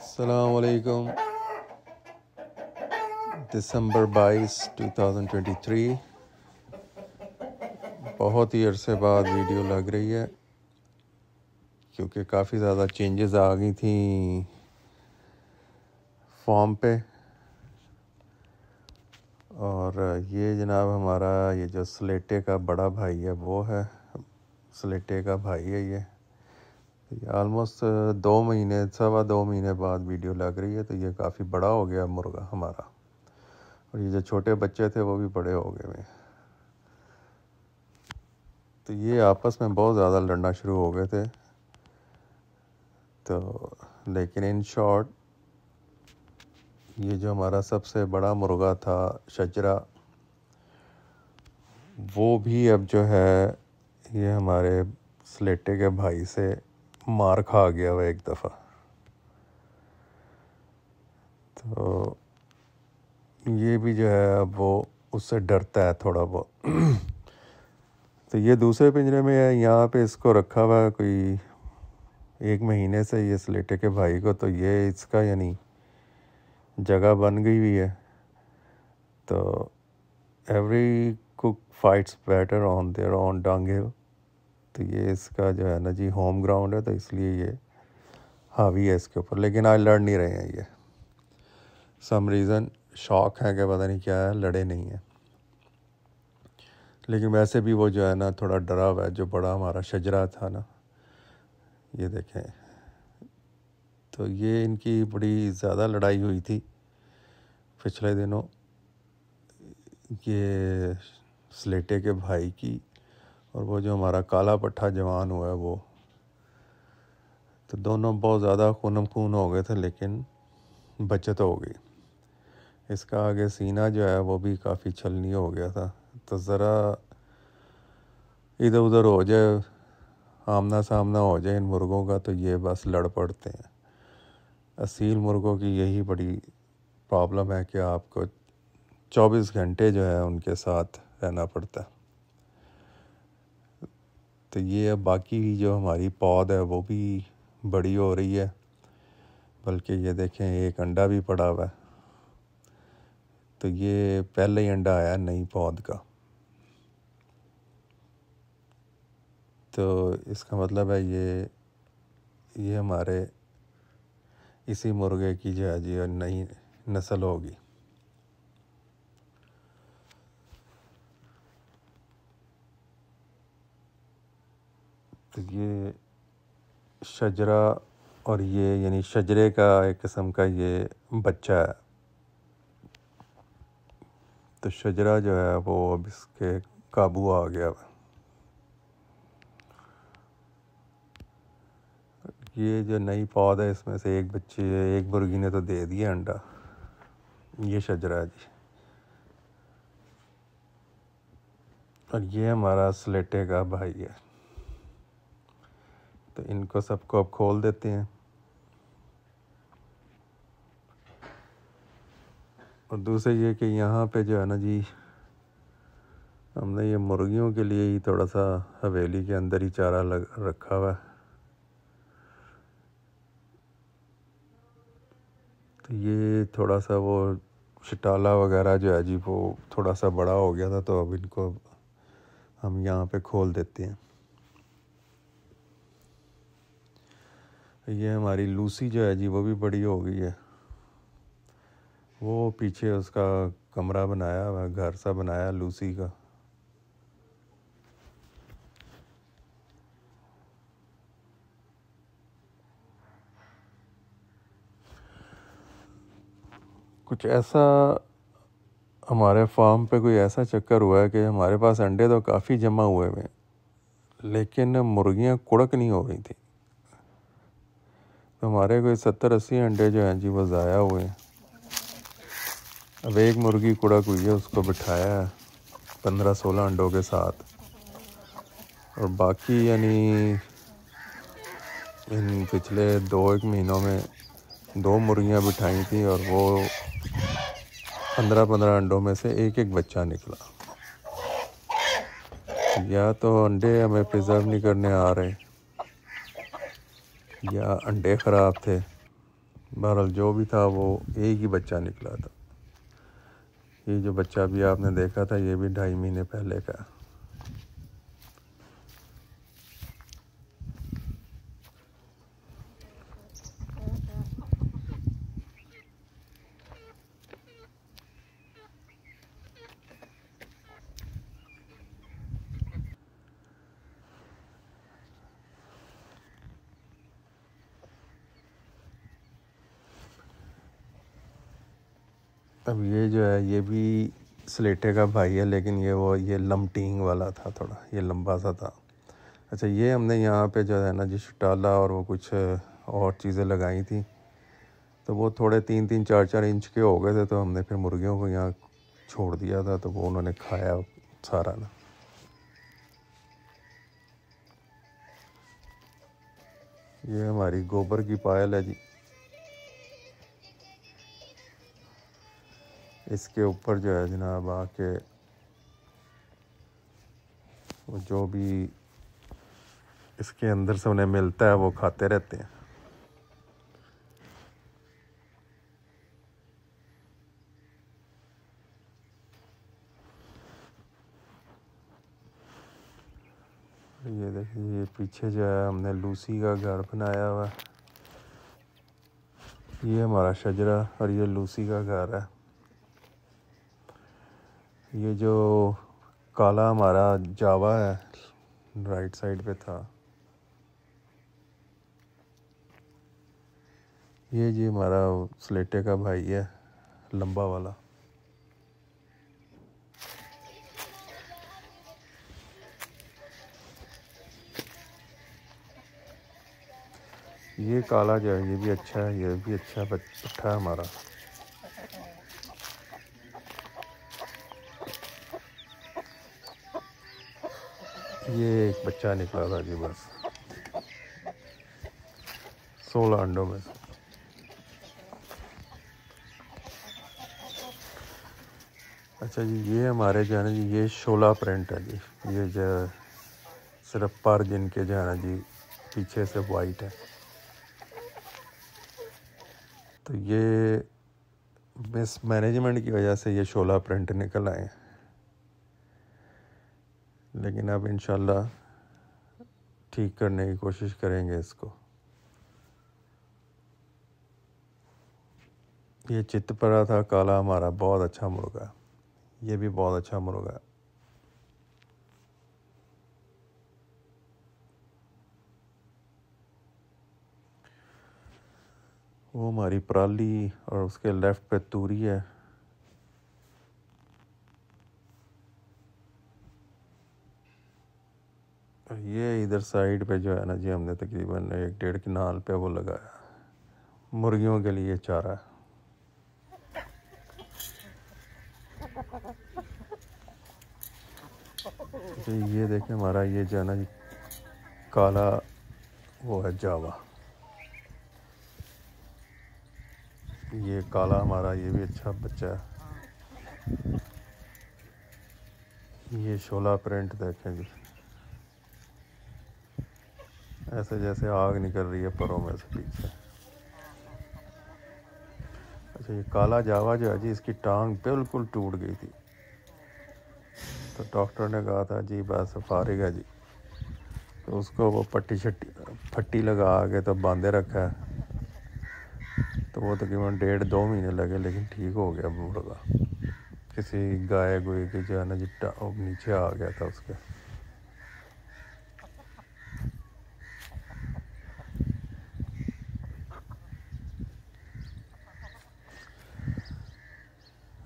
Assalamualaikum. दिसंबर 22, 2023 बहुत ही अरसे बाद वीडियो लग रही है क्योंकि काफ़ी ज़्यादा चेंजेस आ गई थी फॉर्म पे और ये जनाब हमारा ये जो स्लेटे का बड़ा भाई है वो है स्लेटे का भाई है ये तो आलमोस्ट uh, दो महीने सवा दो महीने बाद वीडियो लग रही है तो ये काफ़ी बड़ा हो गया मुर्गा हमारा और ये जो छोटे बच्चे थे वो भी बड़े हो गए हुए तो ये आपस में बहुत ज़्यादा लड़ना शुरू हो गए थे तो लेकिन इन शॉर्ट ये जो हमारा सबसे बड़ा मुर्गा था शजरा वो भी अब जो है ये हमारे स्लेटे के भाई से मार खा गया वह एक दफ़ा तो ये भी जो है अब वो उससे डरता है थोड़ा बहुत तो ये दूसरे पिंजरे में है यहाँ पे इसको रखा हुआ है कोई एक महीने से ये स्लेटे के भाई को तो ये इसका यानी जगह बन गई हुई है तो every fights better on their on own dunghill. तो ये इसका जो है ना जी होम ग्राउंड है तो इसलिए ये हावी है इसके ऊपर लेकिन आज लड़ नहीं रहे हैं ये सम रीज़न शौक है कि पता नहीं क्या है लड़े नहीं हैं लेकिन वैसे भी वो जो है ना थोड़ा डरा हुआ है जो बड़ा हमारा शजरा था ना ये देखें तो ये इनकी बड़ी ज़्यादा लड़ाई हुई थी पिछले दिनों ये स्लेटे के भाई की और वो जो हमारा काला पट्ठा जवान हुआ है वो तो दोनों बहुत ज़्यादा खूनम खून हो गए थे लेकिन बचत हो गई इसका आगे सीना जो है वो भी काफ़ी छलनी हो गया था तो ज़रा इधर उधर हो जाए आमना सामना हो जाए इन मुर्गों का तो ये बस लड़ पड़ते हैं असील मुर्गों की यही बड़ी प्रॉब्लम है कि आपको 24 घंटे जो है उनके साथ रहना पड़ता है तो ये अब बाकी जो हमारी पौध है वो भी बड़ी हो रही है बल्कि ये देखें एक अंडा भी पड़ा हुआ है तो ये पहले ही अंडा आया नई पौध का तो इसका मतलब है ये ये हमारे इसी मुर्गे की जो है जी नई नस्ल होगी तो ये शजरा और ये यानी शजरे का एक किस्म का ये बच्चा है तो शजरा जो है वो अब इसके काबू आ गया ये जो नई पौध है इसमें से एक बच्चे एक मुर्गी ने तो दे दिया अंडा ये शजरा जी और ये हमारा स्लेटे का भाई है तो इनको सबको अब खोल देते हैं और दूसरे ये कि यहाँ पे जो है ना जी हमने ये मुर्गियों के लिए ही थोड़ा सा हवेली के अंदर ही चारा लग रखा हुआ तो ये थोड़ा सा वो शिटाला वगैरह जो है जी वो थोड़ा सा बड़ा हो गया था तो अब इनको हम यहाँ पे खोल देते हैं ये हमारी लूसी जो है जी वो भी बड़ी हो गई है वो पीछे उसका कमरा बनाया हुआ घर सा बनाया लूसी का कुछ ऐसा हमारे फार्म पे कोई ऐसा चक्कर हुआ है कि हमारे पास अंडे तो काफ़ी जमा हुए हुए लेकिन मुर्गियां कुड़क नहीं हो रही थी तो हमारे कोई सत्तर अस्सी अंडे जो हैं जी वो ज़ाया हुए अब एक मुर्गी कुड़क हुई है उसको बिठाया है पंद्रह सोलह अंडों के साथ और बाकी यानी इन पिछले दो एक महीनों में दो मुर्गियां बिठाई थी और वो पंद्रह पंद्रह अंडों में से एक एक बच्चा निकला या तो अंडे हमें प्रिजर्व नहीं करने आ रहे या अंडे ख़राब थे बहरहाल जो भी था वो एक ही बच्चा निकला था ये जो बच्चा भी आपने देखा था ये भी ढाई महीने पहले का अब ये जो है ये भी स्लेटे का भाई है लेकिन ये वो ये लमटिंग वाला था थोड़ा ये लंबा सा था अच्छा ये हमने यहाँ पे जो है ना जी डाला और वो कुछ और चीज़ें लगाई थी तो वो थोड़े तीन तीन चार चार इंच के हो गए थे तो हमने फिर मुर्गियों को यहाँ छोड़ दिया था तो वो उन्होंने खाया सारा ना ये हमारी गोबर की पायल है जी इसके ऊपर जो है जनाब आके जो भी इसके अंदर से उन्हें मिलता है वो खाते रहते हैं ये देखिए ये पीछे जो है हमने लूसी का घर बनाया हुआ ये हमारा शजरा और ये लूसी का घर है ये जो काला हमारा जावा है राइट साइड पे था ये जी हमारा स्लेटे का भाई है लंबा वाला ये काला जो है ये भी अच्छा है ये भी अच्छा पट्ठा है हमारा ये एक बच्चा निकला था जी बस सोलह अंडों में अच्छा जी ये हमारे जो है ना जी ये शोला प्रिंट है जी ये जो सिर्फ पर जिनके जो है ना जी पीछे से वाइट है तो ये मिस मैनेजमेंट की वजह से ये शोला प्रिंट निकल आए हैं लेकिन अब इन ठीक करने की कोशिश करेंगे इसको ये चित्त पड़ा था काला हमारा बहुत अच्छा मुर्गा ये भी बहुत अच्छा मुर्गा वो हमारी पराली और उसके लेफ़्ट पे तूरी है ये इधर साइड पे जो है ना जी हमने तकरीबन एक डेढ़ किनाल पे वो लगाया मुर्गियों के लिए चारा तो ये देखें हमारा ये जो है ना जी काला वो है जावा ये काला हमारा ये भी अच्छा बच्चा है ये शोला प्रिंट देखें जी ऐसे जैसे आग निकल रही है परों में से पीछे अच्छा ये काला जावा जो है जी इसकी टांग बिल्कुल टूट गई थी तो डॉक्टर ने कहा था जी बस फारिग है जी तो उसको वो पट्टी छट्टी फट्टी लगा के तो बांधे रखा है तो वो तकरीबन तो डेढ़ दो महीने लगे लेकिन ठीक हो गया मुर्गा किसी गाय गुए के जो है ना जी नीचे आ गया था उसके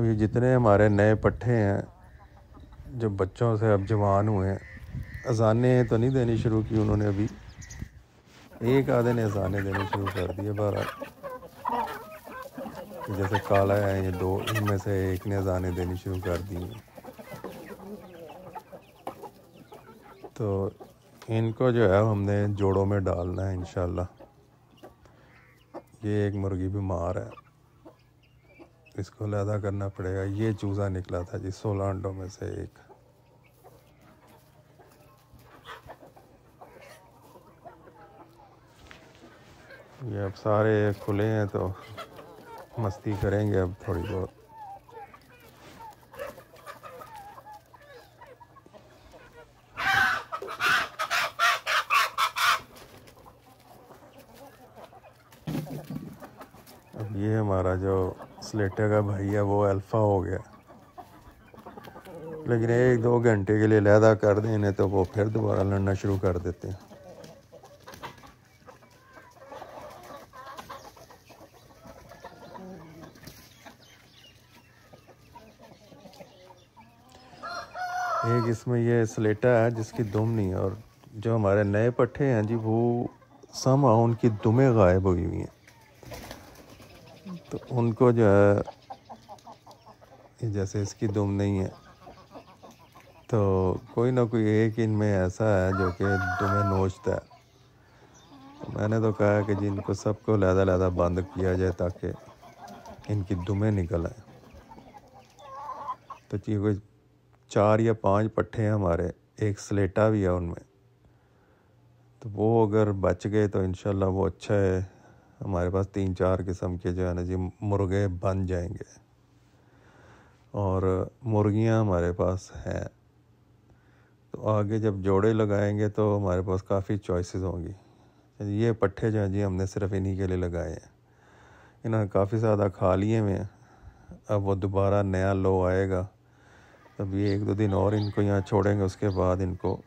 अब ये जितने हमारे नए पट्ठे हैं जो बच्चों से अब जवान हुए हैं अजाने तो नहीं देनी शुरू की उन्होंने अभी एक आधे ने अजाने देने शुरू कर दिए बार जैसे काला है ये दो इनमें से एक ने अजाने देनी शुरू कर दी तो इनको जो है हमने जोड़ों में डालना है इन ये एक मुर्गी बीमार है इसको लदा करना पड़ेगा ये चूज़ा निकला था जी सोलह अंडों में से एक ये अब सारे खुले हैं तो मस्ती करेंगे अब थोड़ी बहुत अब ये हमारा जो स्लेटर का भाई है वो अल्फ़ा हो गया लेकिन एक दो घंटे के लिए लहदा कर दें तो वो फिर दोबारा लड़ना शुरू कर देते हैं एक इसमें ये स्लेटा है जिसकी दुम नहीं है और जो हमारे नए पट्टे हैं जी वो सम उनकी दुमें गायब हुई हुई हैं तो उनको जो है जैसे इसकी दुम नहीं है तो कोई ना कोई एक इनमें ऐसा है जो कि दुमे नोचता है तो मैंने तो कहा कि जी इनको सबको लहदा लहदा बंद किया जाए ताकि इनकी दुमें निकल आए तो जी कोई चार या पांच पट्ठे हैं हमारे एक स्लेटा भी है उनमें तो वो अगर बच गए तो इन वो अच्छा है हमारे पास तीन चार किस्म के जो है ना जी मुर्गे बन जाएंगे और मुर्गियाँ हमारे पास हैं तो आगे जब जोड़े लगाएंगे तो हमारे पास काफ़ी चॉइसेस होंगी ये पट्ठे जो हैं जी हमने सिर्फ इन्हीं के लिए लगाए हैं इन्होंने काफ़ी ज़्यादा खा लिए हुए हैं अब वो दोबारा नया लो आएगा तब ये एक दो दिन और इनको यहाँ छोड़ेंगे उसके बाद इनको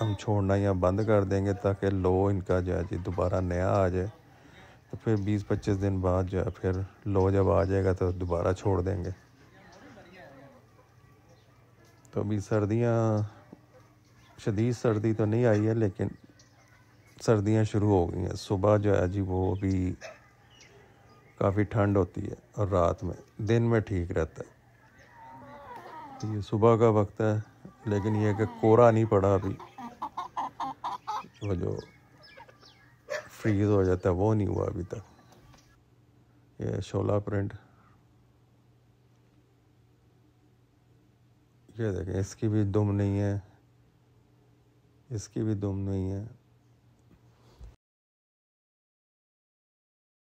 हम छोड़ना यहाँ बंद कर देंगे ताकि लो इनका जो है जी दोबारा नया आ जाए तो फिर 20-25 दिन बाद जो है फिर लो जब आ जाएगा तो दोबारा छोड़ देंगे तो अभी सर्दियाँ शदीद सर्दी तो नहीं आई है लेकिन सर्दियाँ शुरू हो गई हैं सुबह जो है जी वो अभी काफ़ी ठंड होती है और रात में दिन में ठीक रहता है तो ये सुबह का वक्त है लेकिन यह कि कोरा नहीं पड़ा अभी वो जो फ्रीज हो जाता है वो नहीं हुआ अभी तक ये शोला प्रिंट ये देखें इसकी भी दुम नहीं है इसकी भी दुम नहीं है